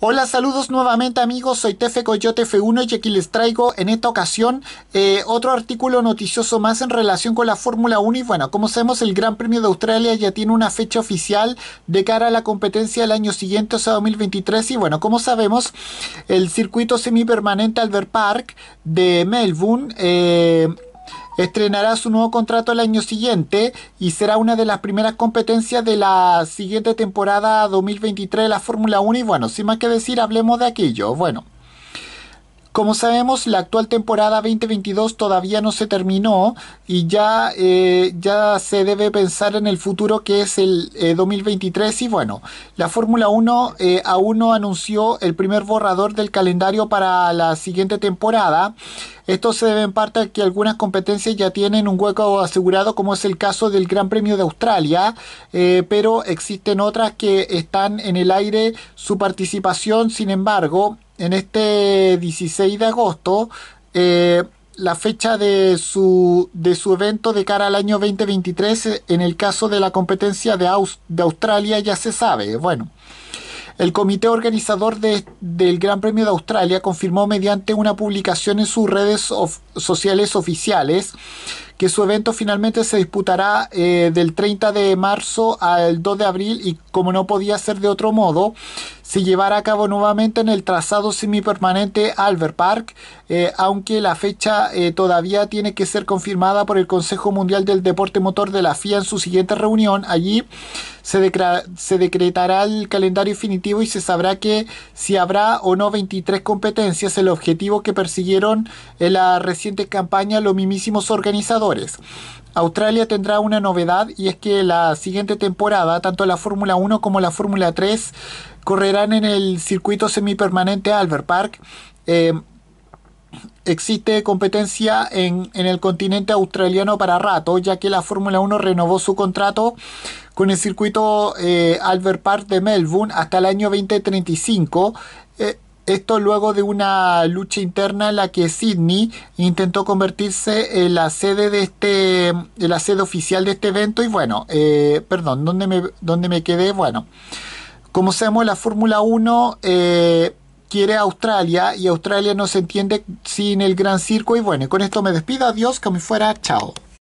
Hola, saludos nuevamente amigos, soy Tefe Coyote F1 y aquí les traigo en esta ocasión eh, otro artículo noticioso más en relación con la Fórmula 1 y bueno, como sabemos el Gran Premio de Australia ya tiene una fecha oficial de cara a la competencia del año siguiente, o sea 2023 y bueno, como sabemos el circuito semipermanente Albert Park de Melbourne eh, Estrenará su nuevo contrato el año siguiente y será una de las primeras competencias de la siguiente temporada 2023 de la Fórmula 1 y bueno, sin más que decir, hablemos de aquello. Bueno. Como sabemos, la actual temporada 2022 todavía no se terminó y ya, eh, ya se debe pensar en el futuro que es el 2023. Eh, y bueno, la Fórmula 1 eh, aún no anunció el primer borrador del calendario para la siguiente temporada. Esto se debe en parte a que algunas competencias ya tienen un hueco asegurado, como es el caso del Gran Premio de Australia, eh, pero existen otras que están en el aire su participación. Sin embargo, en este 16 de agosto, eh, la fecha de su, de su evento de cara al año 2023 en el caso de la competencia de, de Australia ya se sabe. Bueno, el comité organizador del Gran Premio de Australia confirmó mediante una publicación en sus redes sociales oficiales que su evento finalmente se disputará eh, del 30 de marzo al 2 de abril y como no podía ser de otro modo, se llevará a cabo nuevamente en el trazado semipermanente Albert Park, eh, aunque la fecha eh, todavía tiene que ser confirmada por el Consejo Mundial del Deporte Motor de la FIA en su siguiente reunión. Allí se, se decretará el calendario definitivo y se sabrá que si habrá o no 23 competencias, el objetivo que persiguieron en la reciente campaña los mismísimos organizadores Australia tendrá una novedad y es que la siguiente temporada, tanto la Fórmula 1 como la Fórmula 3 correrán en el circuito semipermanente Albert Park. Em, existe competencia en, el continente australiano para rato, ya que la Fórmula 1 renovó su contrato con el circuito eh, Albert Park de Melbourne hasta el año 2035. Esto luego de una lucha interna en la que Sydney intentó convertirse en la sede de este, la sede oficial de este evento. Y bueno, eh, perdón, ¿dónde me, me quedé? Bueno, como sabemos, la Fórmula 1 eh, quiere a Australia y Australia no se entiende sin el Gran Circo. Y bueno, con esto me despido. Adiós, que me fuera. Chao.